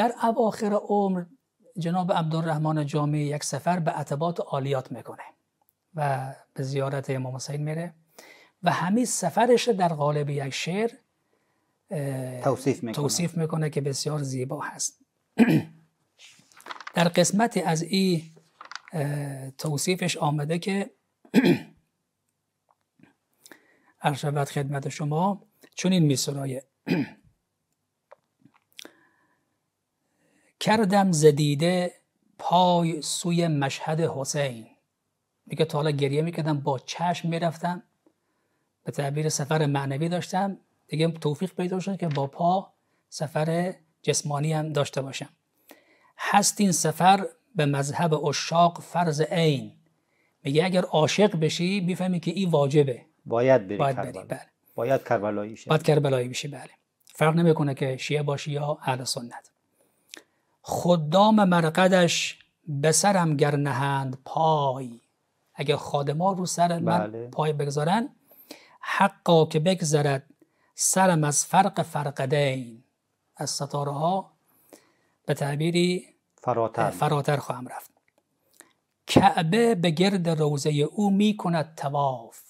در اواخر عمر جناب عبدالرحمن جامعه یک سفر به عتبات عالیات میکنه و به زیارت امام حسین میره و همین سفرش در قالب یک شعر توصیف میکنه. توصیف میکنه که بسیار زیبا هست در قسمت از این توصیفش آمده که عرض خدمت شما چون این میسرایه کردم زدیده پای سوی مشهد حسین میگه تا حالا گریه میکردم با چشم میرفتم به تعبیر سفر معنوی داشتم دیگه توفیق پیدا شد که با پا سفر جسمانی هم داشته باشم هست این سفر به مذهب اشاق فرض عین میگه اگر عاشق بشی میفهمی که این واجبه باید بری باید بری بله. باید کربلایی بشی باید کربلایی بشی بله فرق نمیکنه که شیعه باشی یا اهل سنت خدام مرقدش به سرم گرنهند پای اگر خادما رو سر من بله. پای بگذارن حقا که بگذرد سرم از فرق فرقدین از ستاره ها به تعبیری فراتر, فراتر خواهم رفت کعبه به گرد روزه او می کند تواف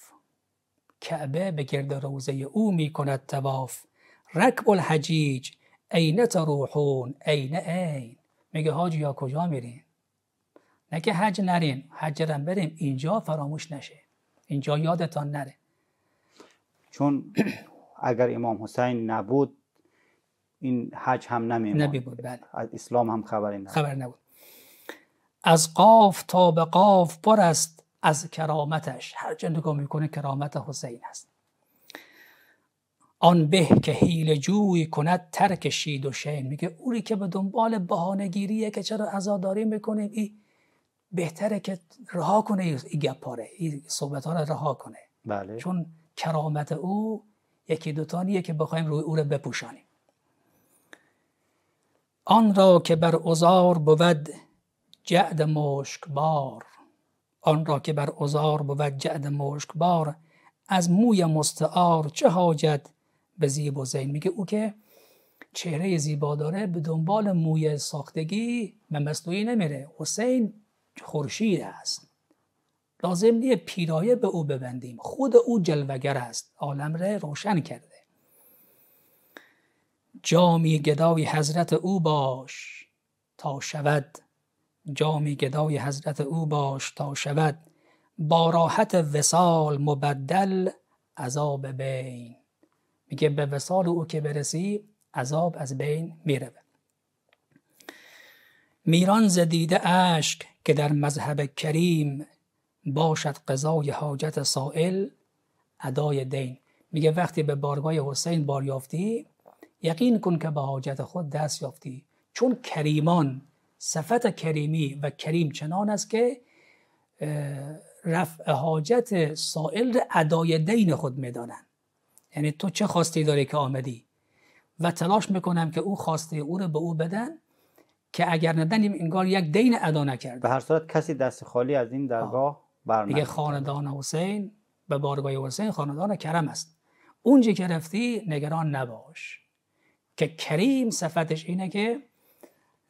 کعبه به گرد روزه او می کند تواف رکب الحجیج عین تروحون عین عین میگه حاج یا کجا میرین نه که حج نرین حج رم بریم اینجا فراموش نشه اینجا یادتان نره چون اگر امام حسین نبود این حج هم نمیمون نبی بود بله. از اسلام هم خبری خبر نبود از قاف تا به قاف پر است از کرامتش هر جا نگاه میکنه کرامت حسین است آن به که حیل جوی کند ترک شید و شین میگه اونی که به دنبال گیریه که چرا عزاداری میکنیم این بهتره که رها کنه این گپاره این صحبت ها رها کنه بله. چون کرامت او یکی تانیه که بخوایم روی او رو بپوشانیم آن را که بر ازار بود جعد مشک بار آن را که بر ازار بود جعد مشک بار از موی مستعار چه حاجت به زیب زین میگه او که چهره زیبا داره به دنبال موی ساختگی به مصنوعی نمیره حسین خورشید است لازم نیه پیرایه به او ببندیم خود او جلوگر است عالم را روشن کرده جامی گداوی حضرت او باش تا شود جامی گداوی حضرت او باش تا شود با راحت وسال مبدل عذاب بین میگه به وسال او که برسی عذاب از بین میره. میران زدیده اشک که در مذهب کریم باشد قضای حاجت سائل ادای دین میگه وقتی به بارگاه حسین بار یافتی یقین کن که به حاجت خود دست یافتی چون کریمان صفت کریمی و کریم چنان است که رفع حاجت سائل ادای دین خود میدانند یعنی تو چه خواستی داری که آمدی و تلاش میکنم که او خواسته او رو به او بدن که اگر ندنیم انگار یک دین ادا نکرد به هر صورت کسی دست خالی از این درگاه بر خاندان حسین به بارگاه حسین خاندان کرم است اونجا که رفتی نگران نباش که کریم صفتش اینه که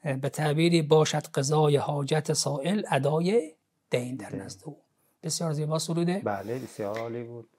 به تعبیری باشد قضای حاجت سائل ادای دین در نزد او بسیار زیبا سروده بله بسیار عالی بود